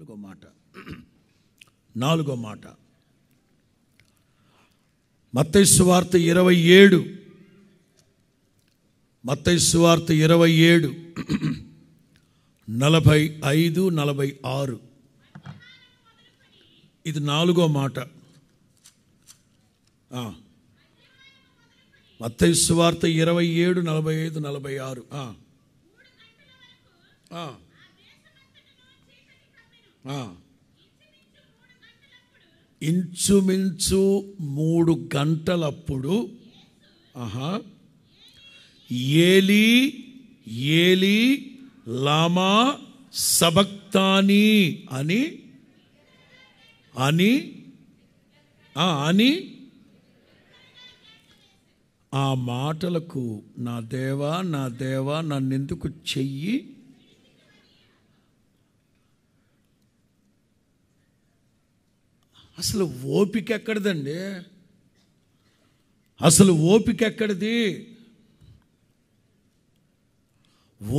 నాలుగో మాట నాలుగో మాట మత్తైసు వార్త ఇరవై ఏడు మత్తైసు వార్త ఇరవై ఏడు నలభై ఐదు నలభై ఆరు ఇది నాలుగో మాట మత్తైసు వార్త ఇరవై ఏడు నలభై ఐదు నలభై ఆరు ఇంచుమించు మూడు గంటలప్పుడు ఆహా ఏలి ఏలి లామా సబక్తాని అని అని అని ఆ మాటలకు నా దేవా నా దేవా నన్నెందుకు చెయ్యి అసలు ఓపిక ఎక్కడిదండి అసలు ఓపిక ఎక్కడిది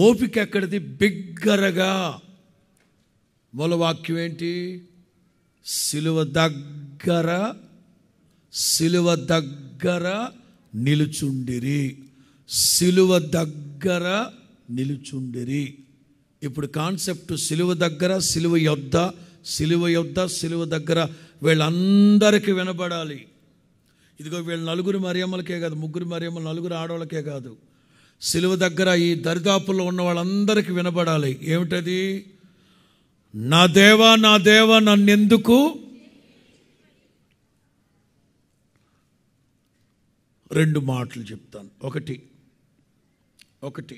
ఓపిక ఎక్కడిది బిగ్గరగా మూలవాక్యం ఏంటి సిలువ దగ్గర సిలువ దగ్గర నిలుచుండిరి సిలువ దగ్గర నిలుచుండిరి ఇప్పుడు కాన్సెప్ట్ సిలువ దగ్గర సిలువ యొద్ద సిలువ యొద్ద సిలువ దగ్గర వీళ్ళందరికీ వినబడాలి ఇదిగో వీళ్ళ నలుగురు మరియమ్మలకే కాదు ముగ్గురు మరియమ్మలు నలుగురు ఆడవాళ్ళకే కాదు సిలువ దగ్గర ఈ దరిదాపుల్లో ఉన్న వాళ్ళందరికీ వినబడాలి ఏమిటది నా దేవా నా దేవా నన్నెందుకు రెండు మాటలు చెప్తాను ఒకటి ఒకటి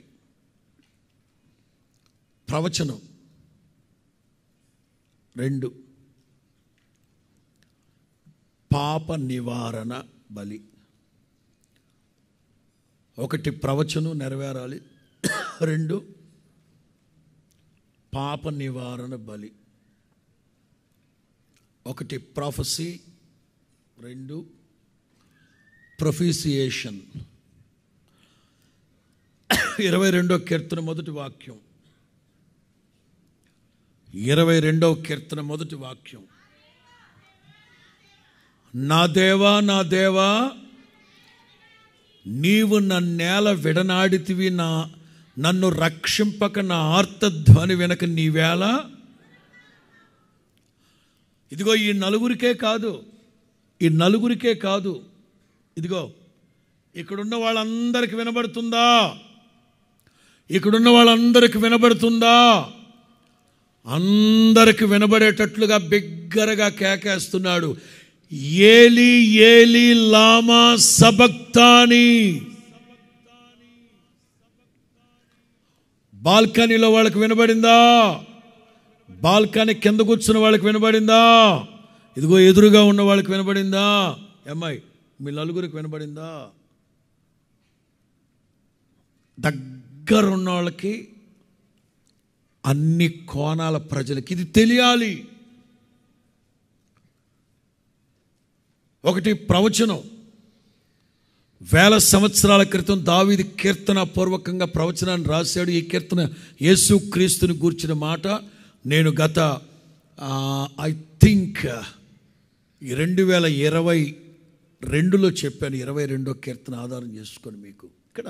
ప్రవచనం రెండు పాప నివారణ బలి ఒకటి ప్రవచనం నెరవేరాలి రెండు పాప నివారణ బలి ఒకటి ప్రొఫసీ రెండు ప్రొఫీసియేషన్ ఇరవై రెండో కీర్తన మొదటి వాక్యం ఇరవై రెండవ కీర్తన మొదటి వాక్యం నా దేవా నా దేవా నీవు నన్నేల విడనాడితివి నా నన్ను రక్షింపక నా ఆర్తధ్వని వెనక నీవేళ ఇదిగో ఈ నలుగురికే కాదు ఈ నలుగురికే కాదు ఇదిగో ఇక్కడున్న వాళ్ళందరికి వినబడుతుందా ఇక్కడున్న వాళ్ళందరికి వినబడుతుందా అందరికి వినబడేటట్లుగా బిగ్గరగా కేకేస్తున్నాడు ఏలి ఏలి లామా సబక్తాని బాల్కనీలో వాళ్ళకి వినబడిందా బాల్కనీ కింద కూర్చున్న వాళ్ళకి వినబడిందా ఇదిగో ఎదురుగా ఉన్న వాళ్ళకి వినబడిందా అమ్మాయి మీ నలుగురికి వినబడిందా దగ్గరున్న వాళ్ళకి అన్ని కోణాల ప్రజలకి ఇది తెలియాలి ఒకటి ప్రవచనం వేల సంవత్సరాల క్రితం దావీది కీర్తన పూర్వకంగా ప్రవచనాన్ని రాశాడు ఈ కీర్తన యేసు క్రీస్తుని గూర్చిన మాట నేను గత ఐ థింక్ రెండు వేల ఇరవై రెండులో చెప్పాను ఇరవై రెండో కీర్తన ఆధారం చేసుకొని మీకు ఇక్కడ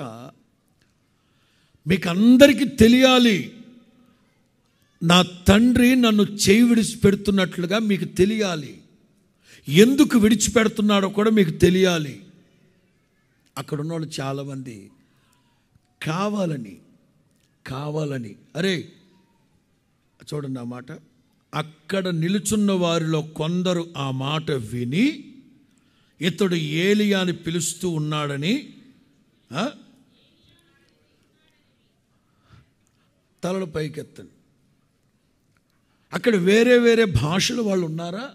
మీకు అందరికీ తెలియాలి నా తండ్రి నన్ను చేయి విడిచి పెడుతున్నట్లుగా మీకు తెలియాలి ఎందుకు విడిచిపెడుతున్నాడో కూడా మీకు తెలియాలి అక్కడ ఉన్నవాళ్ళు చాలామంది కావాలని కావాలని అరే చూడండి ఆ మాట అక్కడ నిలుచున్న వారిలో కొందరు ఆ మాట విని ఇతడు ఏలియాని పిలుస్తూ ఉన్నాడని తలలు పైకెత్తండి అక్కడ వేరే వేరే భాషలు వాళ్ళు ఉన్నారా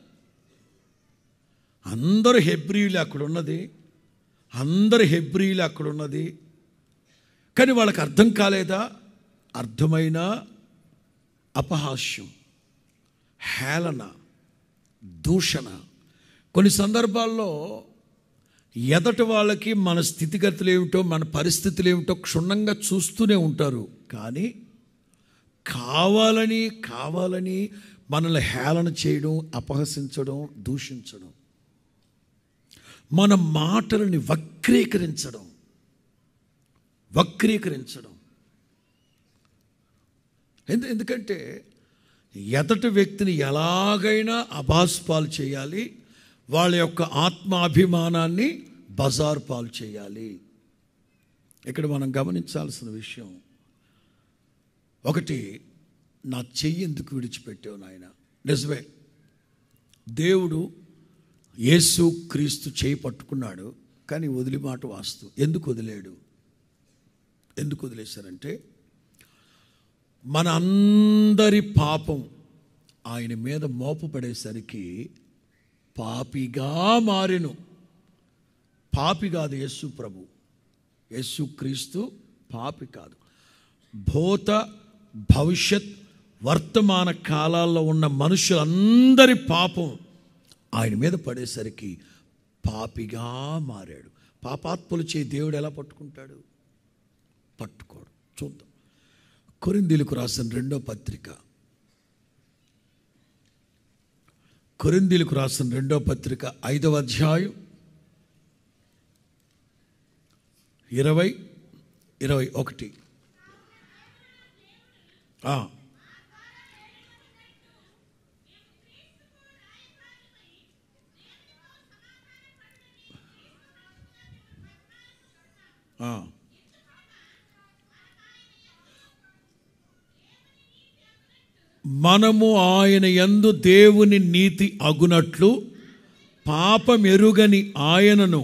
అందరు హెబ్రియులు అక్కడ ఉన్నది అందరు హెబ్రియులు అక్కడ ఉన్నది కానీ వాళ్ళకి అర్థం కాలేదా అర్థమైన అపహాస్యం హేళన దూషణ కొన్ని సందర్భాల్లో ఎదటి వాళ్ళకి మన స్థితిగతులు ఏమిటో మన పరిస్థితులు ఏమిటో క్షుణ్ణంగా చూస్తూనే ఉంటారు కానీ కావాలని కావాలని మనల్ని హేళన చేయడం అపహసించడం దూషించడం మన మాటలని వక్రీకరించడం వక్రీకరించడం ఎందు ఎందుకంటే ఎదటి వ్యక్తిని ఎలాగైనా అభాస్పాలు చేయాలి వాళ్ళ యొక్క ఆత్మాభిమానాన్ని బజార్ పాలు చేయాలి ఇక్కడ మనం గమనించాల్సిన విషయం ఒకటి నా చెయ్యి ఎందుకు విడిచిపెట్టావు నాయన నిజమే దేవుడు యేసు క్రీస్తు చేయి పట్టుకున్నాడు కానీ వదిలి మాట వాస్తు ఎందుకు వదిలేడు ఎందుకు వదిలేశారంటే మన అందరి పాపం ఆయన మీద మోపు పడేసరికి పాపిగా మారెను పాపి కాదు యేసు ప్రభు యేసు క్రీస్తు పాపి కాదు భూత భవిష్యత్ వర్తమాన కాలాల్లో ఉన్న మనుషులందరి పాపం ఆయన మీద పడేసరికి పాపిగా మారాడు పాపాత్ములు చే దేవుడు ఎలా పట్టుకుంటాడు పట్టుకోడు చూద్దాం కొరిందీలకు రాసిన రెండో పత్రిక కొరిందీలకు రాసిన రెండో పత్రిక ఐదవ అధ్యాయం ఇరవై ఇరవై ఒకటి మనము ఆయన ఎందు దేవుని నీతి అగునట్లు పాపం ఎరుగని ఆయనను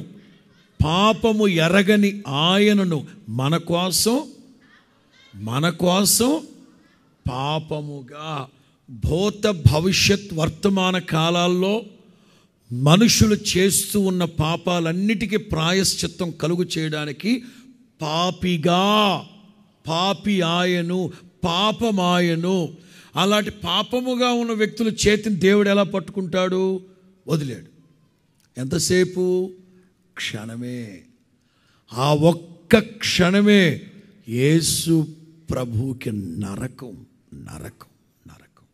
పాపము ఎరగని ఆయనను మన కోసం మన కోసం పాపముగా భూత భవిష్యత్ వర్తమాన కాలాల్లో మనుషులు చేస్తూ ఉన్న పాపాలన్నిటికీ ప్రాయశ్చిత్తం కలుగు చేయడానికి పాపిగా పాపి ఆయను పాపమాయను అలాంటి పాపముగా ఉన్న వ్యక్తుల చేతిని దేవుడు ఎలా పట్టుకుంటాడు వదిలాడు ఎంతసేపు క్షణమే ఆ ఒక్క క్షణమే యేసు ప్రభుకి నరకం నరకం నరకం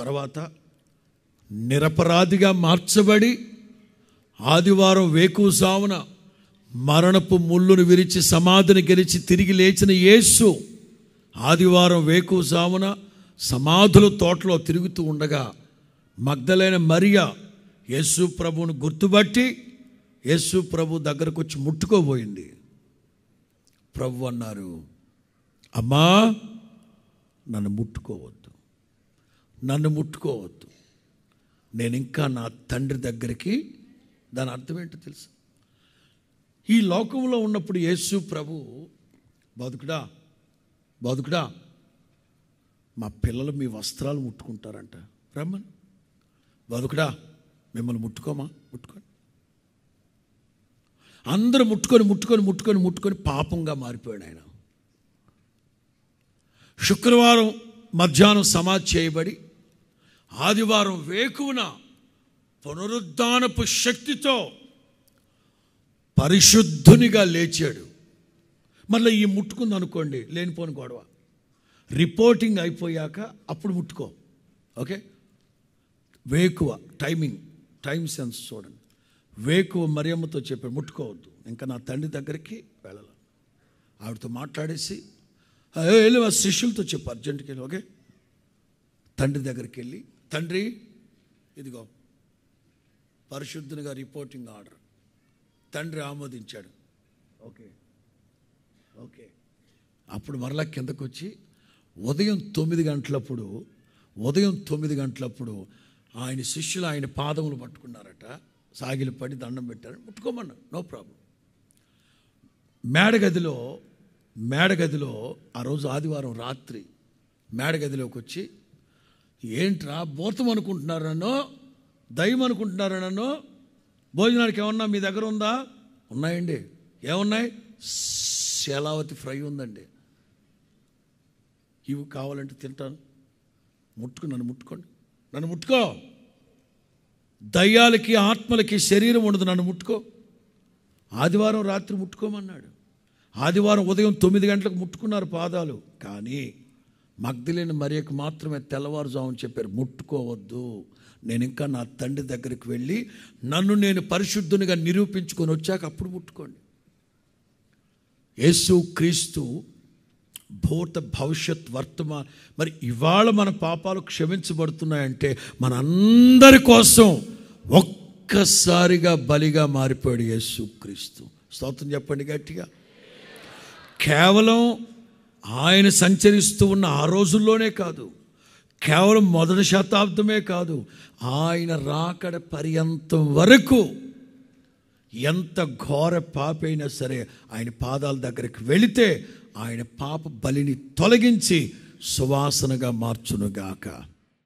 తర్వాత నిరపరాధిగా మార్చబడి ఆదివారం సావున మరణపు ముళ్ళును విరిచి సమాధిని గెలిచి తిరిగి లేచిన యేసు ఆదివారం సావున సమాధుల తోటలో తిరుగుతూ ఉండగా మగ్ధలైన మరియా యేసు ప్రభువును గుర్తుపట్టి యేసు ప్రభు దగ్గరకు వచ్చి ముట్టుకోబోయింది ప్రభు అన్నారు అమ్మా నన్ను ముట్టుకోవద్దు నన్ను ముట్టుకోవద్దు నేను ఇంకా నా తండ్రి దగ్గరికి దాని అర్థం ఏంటో తెలుసు ఈ లోకంలో ఉన్నప్పుడు యేసు ప్రభు బతుకుడా బతుకుడా మా పిల్లలు మీ వస్త్రాలు ముట్టుకుంటారంట రమ్మని బతుకుడా మిమ్మల్ని ముట్టుకోమా ముట్టుకోండి అందరూ ముట్టుకొని ముట్టుకొని ముట్టుకొని ముట్టుకొని పాపంగా మారిపోయాడు ఆయన శుక్రవారం మధ్యాహ్నం సమాధి చేయబడి ఆదివారం వేకువన పునరుద్ధానపు శక్తితో పరిశుద్ధునిగా లేచాడు మళ్ళీ ఈ ముట్టుకుంది అనుకోండి లేనిపోని గొడవ రిపోర్టింగ్ అయిపోయాక అప్పుడు ముట్టుకో ఓకే వేకువ టైమింగ్ టైం సెన్స్ చూడండి వేకువ మరియమ్మతో చెప్పాడు ముట్టుకోవద్దు ఇంకా నా తండ్రి దగ్గరికి వెళ్ళాలి ఆవిడతో మాట్లాడేసి వెళ్ళి శిష్యులతో చెప్పు అర్జెంట్కి వెళ్ళి ఓకే తండ్రి దగ్గరికి వెళ్ళి తండ్రి ఇదిగో పరిశుద్ధునిగా రిపోర్టింగ్ ఆర్డర్ తండ్రి ఆమోదించాడు ఓకే ఓకే అప్పుడు మరలా కిందకు వచ్చి ఉదయం తొమ్మిది గంటలప్పుడు ఉదయం తొమ్మిది గంటలప్పుడు ఆయన శిష్యులు ఆయన పాదములు పట్టుకున్నారట సాగిలు పడి దండం పెట్టారు ముట్టుకోమన్నా నో ప్రాబ్లం మేడగదిలో మేడగదిలో ఆ రోజు ఆదివారం రాత్రి మేడగదిలోకి వచ్చి ఏంట్రా భూతం అనుకుంటున్నారు నన్ను దయ్యం అనుకుంటున్నారు నన్ను భోజనానికి ఏమన్నా మీ దగ్గర ఉందా ఉన్నాయండి ఏమున్నాయి శలావతి ఫ్రై ఉందండి ఇవి కావాలంటే తింటాను ముట్టుకు నన్ను ముట్టుకోండి నన్ను ముట్టుకో దయ్యాలకి ఆత్మలకి శరీరం ఉండదు నన్ను ముట్టుకో ఆదివారం రాత్రి ముట్టుకోమన్నాడు ఆదివారం ఉదయం తొమ్మిది గంటలకు ముట్టుకున్నారు పాదాలు కానీ మగ్ధులేని మరియకు మాత్రమే తెల్లవారుజామని చెప్పారు ముట్టుకోవద్దు నేను ఇంకా నా తండ్రి దగ్గరికి వెళ్ళి నన్ను నేను పరిశుద్ధునిగా నిరూపించుకొని వచ్చాక అప్పుడు ముట్టుకోండి యేసు క్రీస్తు భూత భవిష్యత్ వర్తమాన మరి ఇవాళ మన పాపాలు క్షమించబడుతున్నాయంటే మన అందరి కోసం ఒక్కసారిగా బలిగా మారిపోయాడు యేసు క్రీస్తు స్తోత్రం చెప్పండి గట్టిగా కేవలం ఆయన సంచరిస్తూ ఉన్న ఆ రోజుల్లోనే కాదు కేవలం మొదటి శతాబ్దమే కాదు ఆయన రాకడ పర్యంతం వరకు ఎంత ఘోర పాపైనా సరే ఆయన పాదాల దగ్గరికి వెళితే ఆయన పాప బలిని తొలగించి సువాసనగా మార్చునుగాక గాక